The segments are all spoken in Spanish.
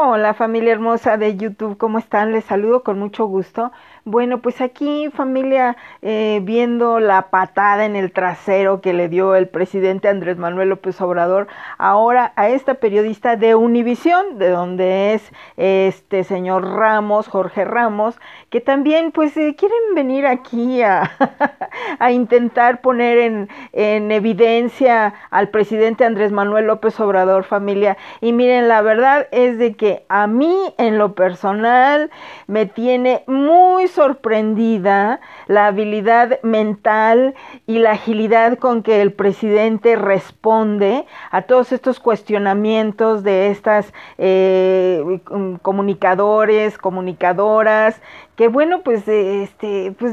Hola familia hermosa de YouTube, ¿cómo están? Les saludo con mucho gusto. Bueno, pues aquí familia eh, viendo la patada en el trasero que le dio el presidente Andrés Manuel López Obrador ahora a esta periodista de Univisión, de donde es este señor Ramos, Jorge Ramos, que también pues eh, quieren venir aquí a, intentar poner en, en evidencia al presidente Andrés Manuel López Obrador familia. Y miren, la verdad es de que a mí en lo personal me tiene muy sorprendida la habilidad mental y la agilidad con que el presidente responde a todos estos cuestionamientos de estas eh, comunicadores, comunicadoras que bueno, pues, eh, este, pues,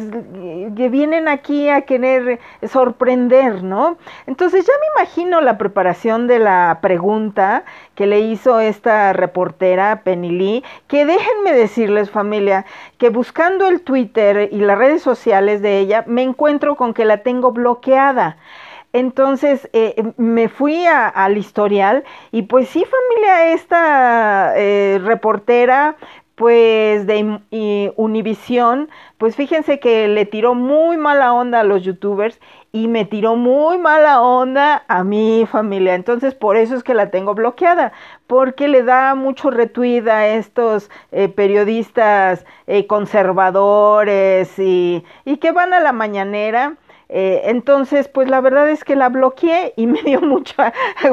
que vienen aquí a querer sorprender, ¿no? Entonces ya me imagino la preparación de la pregunta que le hizo esta reportera, Penny que déjenme decirles, familia, que buscando el Twitter y las redes sociales de ella, me encuentro con que la tengo bloqueada. Entonces eh, me fui al historial y pues sí familia, esta eh, reportera pues de Univisión, pues fíjense que le tiró muy mala onda a los youtubers y me tiró muy mala onda a mi familia. Entonces por eso es que la tengo bloqueada, porque le da mucho retweet a estos eh, periodistas eh, conservadores y, y que van a la mañanera eh, entonces, pues la verdad es que la bloqueé y me dio mucho,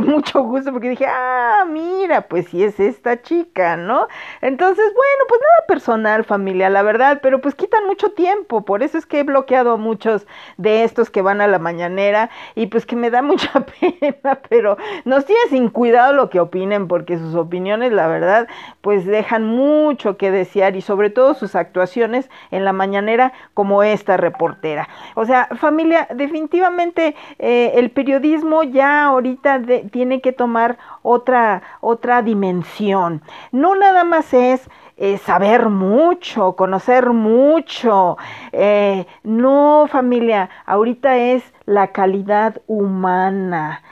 mucho gusto porque dije, ah, mira, pues sí es esta chica, ¿no? Entonces, bueno, pues nada personal, familia, la verdad, pero pues quitan mucho tiempo, por eso es que he bloqueado a muchos de estos que van a la mañanera y pues que me da mucha pena, pero nos tiene sin cuidado lo que opinen porque sus opiniones, la verdad, pues dejan mucho que desear y sobre todo sus actuaciones en la mañanera como esta reportera. O sea, familia, definitivamente eh, el periodismo ya ahorita tiene que tomar otra, otra dimensión. No nada más es eh, saber mucho, conocer mucho. Eh, no, familia, ahorita es la calidad humana,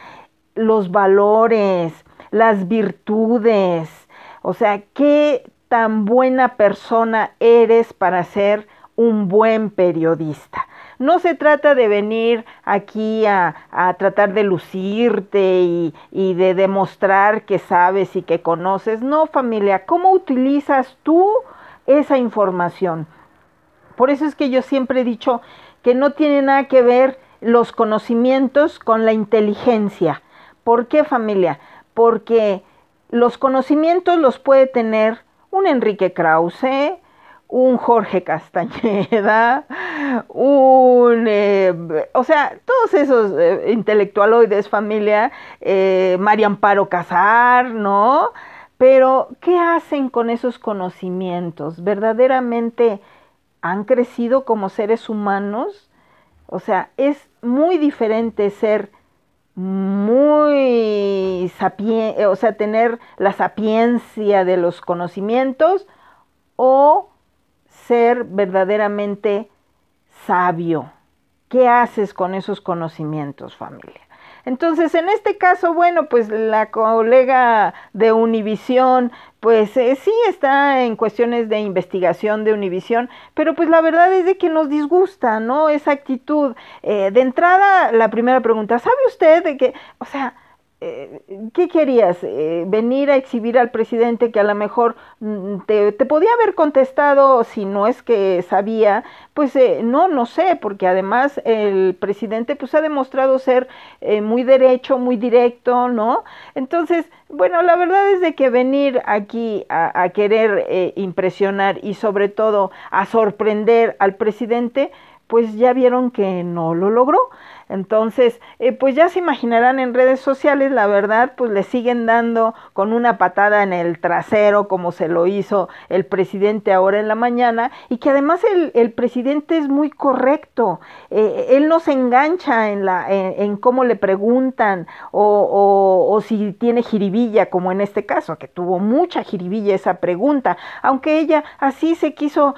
los valores, las virtudes. O sea, qué tan buena persona eres para ser un buen periodista. No se trata de venir aquí a, tratar de lucirte y, y de demostrar que sabes y que conoces. No, familia, ¿cómo utilizas tú esa información? Por eso es que yo siempre he dicho que no tiene nada que ver los conocimientos con la inteligencia. ¿Por qué familia? Porque los conocimientos los puede tener un Enrique Krause, un Jorge Castañeda, un, eh, o sea, todos esos eh, intelectualoides, familia, eh, María Amparo Casar, ¿no? Pero, ¿qué hacen con esos conocimientos? ¿Verdaderamente han crecido como seres humanos? O sea, es muy diferente ser muy eh, o sea, tener la sapiencia de los conocimientos o ser verdaderamente sabio. ¿Qué haces con esos conocimientos, familia? Entonces, en este caso, bueno, pues la colega de Univisión, pues eh, sí está en cuestiones de investigación de Univisión, pero pues la verdad es de que nos disgusta, ¿no? Esa actitud. Eh, de entrada, la primera pregunta, ¿sabe usted de qué…? o sea, eh, ¿qué querías? Eh, ¿Venir a exhibir al presidente que a lo mejor mm, te, podía haber contestado si no es que sabía? Pues eh, no, no sé, porque además el presidente pues ha demostrado ser muy derecho, muy directo, ¿no? Entonces, bueno, la verdad es de que venir aquí a querer impresionar y sobre todo a sorprender al presidente, pues ya vieron que no lo logró. Entonces, eh, pues ya se imaginarán en redes sociales, la verdad, pues le siguen dando con una patada en el trasero, como se lo hizo el presidente ahora en la mañana, y que además el, el presidente es muy correcto. Eh, eh, él no se engancha en, la, en, cómo le preguntan o, o, si tiene jiribilla, como en este caso, que tuvo mucha jiribilla esa pregunta, aunque ella así se quiso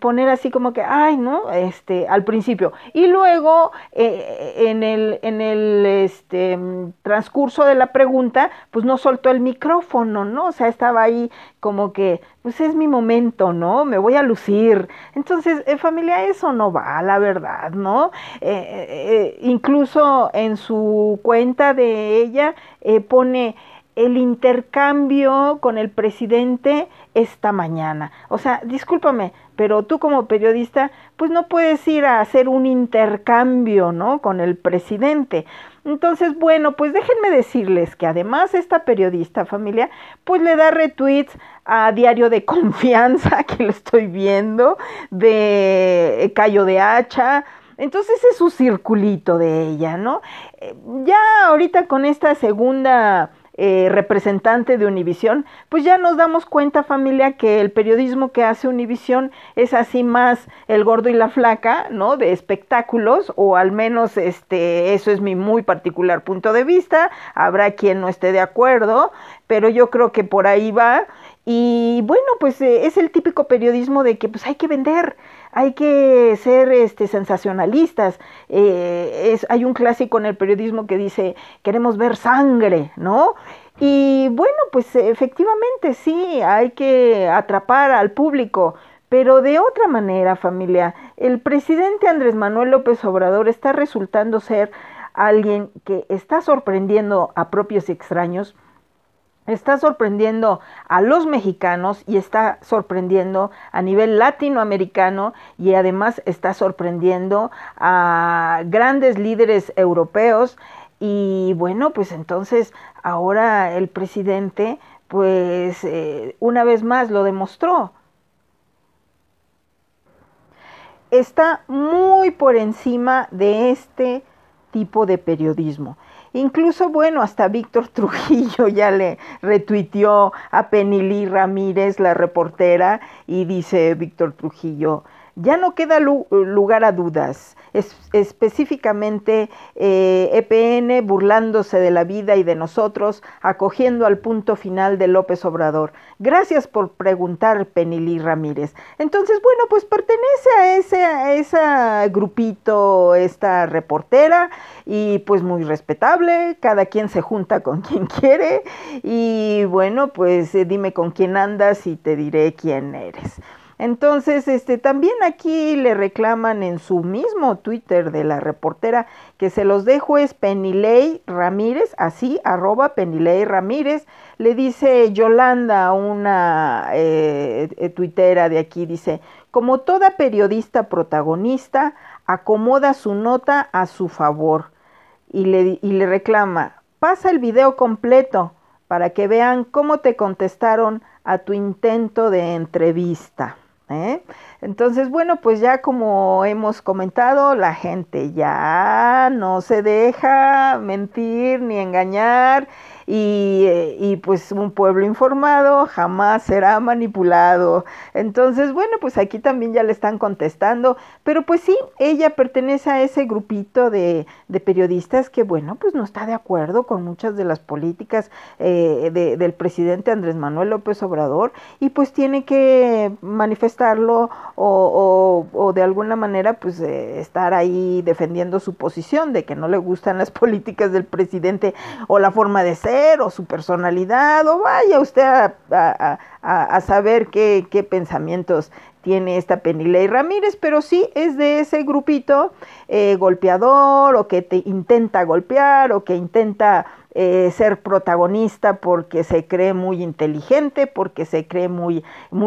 poner así como que, ay, ¿no? Este, al principio. Y luego, eh, en el, en el este, mm, transcurso de la pregunta, pues no soltó el micrófono, ¿no? O sea, estaba ahí como que, pues es mi momento, ¿no? Me voy a lucir. Entonces, eh, familia, eso no va, la verdad, ¿no? Eh, eh, incluso en su cuenta de ella pone el intercambio con el presidente esta mañana. O sea, discúlpame, pero tú como periodista, pues no puedes ir a hacer un intercambio, ¿no? Con el presidente. Entonces, bueno, pues déjenme decirles que además esta periodista familia, pues le da retweets a Diario de Confianza, que lo estoy viendo, de eh, Cayo de Hacha, entonces es su circulito de ella, ¿no? Eh, ya ahorita con esta segunda eh, representante de Univisión, pues ya nos damos cuenta familia que el periodismo que hace Univisión es así más el gordo y la flaca, ¿no? De espectáculos, o al menos este, eso es mi muy particular punto de vista, habrá quien no esté de acuerdo, pero yo creo que por ahí va y bueno, pues eh, es el típico periodismo de que pues hay que vender, hay que ser este, sensacionalistas. Eh, hay un clásico en el periodismo que dice, queremos ver sangre, ¿no? Y bueno, pues efectivamente sí, hay que atrapar al público. Pero de otra manera, familia, el presidente Andrés Manuel López Obrador está resultando ser alguien que está sorprendiendo a propios extraños está sorprendiendo a los mexicanos y está sorprendiendo a nivel latinoamericano y además está sorprendiendo a grandes líderes europeos y bueno pues entonces ahora el presidente pues eh, una vez más lo demostró está muy por encima de este tipo de periodismo Incluso, bueno, hasta Víctor Trujillo ya le retuiteó a Penilí Ramírez, la reportera, y dice Víctor Trujillo, ya no queda eh, lugar a dudas, específicamente EPN eh, e burlándose de la vida y de nosotros, acogiendo al punto final de López Obrador. Gracias por preguntar, Penilí Ramírez. Entonces, bueno, pues pertenece a ese, a ese grupito, esta reportera, y pues muy respetable, cada quien se junta con quien quiere, y bueno, pues eh, dime con quién andas y te diré quién eres. Entonces, este, también aquí le reclaman en su mismo Twitter de la reportera, que se los dejo es Penilei Ramírez, así, arroba Penilei Ramírez, le dice Yolanda, una eh, eh, tuitera de aquí, dice, como toda periodista protagonista, acomoda su nota a su favor y le, y le reclama, pasa el video completo para que vean cómo te contestaron a tu intento de entrevista. ¿eh? Entonces, bueno, pues ya como hemos comentado, la gente ya no se deja mentir ni engañar eh, y, pues un pueblo informado jamás será manipulado. Entonces, bueno, pues aquí también ya le están contestando, pero pues sí, ella pertenece a ese grupito de, periodistas que, bueno, pues no está de acuerdo con muchas de las políticas eh, de, del presidente Andrés Manuel López Obrador y pues tiene que manifestarlo o, de alguna manera pues eh, estar ahí defendiendo su posición de que no le gustan las políticas del presidente o la forma de ser o su personalidad o vaya usted a, saber qué, pensamientos tiene esta Penilei Ramírez, pero sí es de ese grupito eh, golpeador o que te intenta golpear o que intenta eh, ser protagonista porque se cree muy inteligente, porque se cree muy,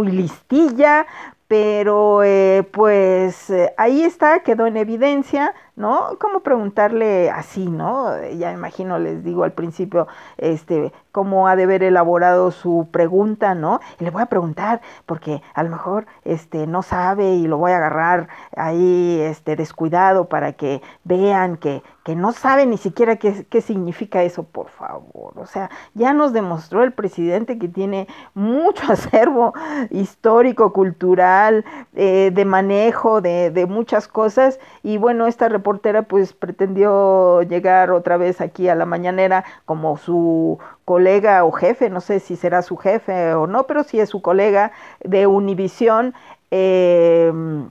listilla, pero eh, pues ahí está, quedó en evidencia, ¿no? ¿Cómo preguntarle así, ¿no? Ya imagino, les digo al principio, este, cómo ha de haber elaborado su pregunta, ¿no? Y le voy a preguntar, porque a lo mejor, este, no sabe y lo voy a agarrar ahí, este, descuidado para que vean que, que no sabe ni siquiera qué, qué significa eso, por favor. O sea, ya nos demostró el presidente que tiene mucho acervo histórico, cultural, eh, de manejo, de, de muchas cosas, y bueno, esta portera, pues pretendió llegar otra vez aquí a la mañanera como su colega o jefe, no sé si será su jefe o no, pero si sí es su colega de Univisión. Eh, em,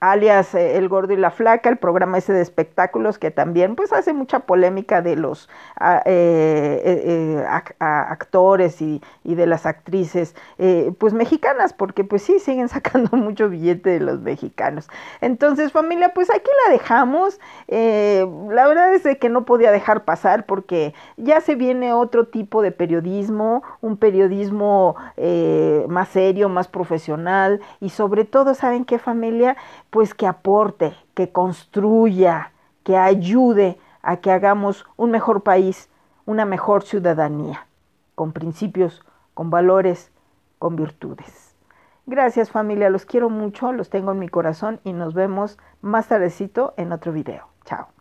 alias eh, El Gordo y la Flaca, el programa ese de espectáculos que también pues hace mucha polémica de los ah, eh, eh, actores y, de las actrices pues mexicanas, porque pues sí, siguen sacando mucho billete de los mexicanos. Entonces familia, pues aquí la dejamos. la verdad es que no podía dejar pasar porque ya se viene otro tipo de periodismo, un periodismo más serio, más profesional y sobre todo, ¿saben qué familia? pues que aporte, que construya, que ayude a que hagamos un mejor país, una mejor ciudadanía, con principios, con valores, con virtudes. Gracias familia, los quiero mucho, los tengo en mi corazón y nos vemos más tardecito en otro video. Chao.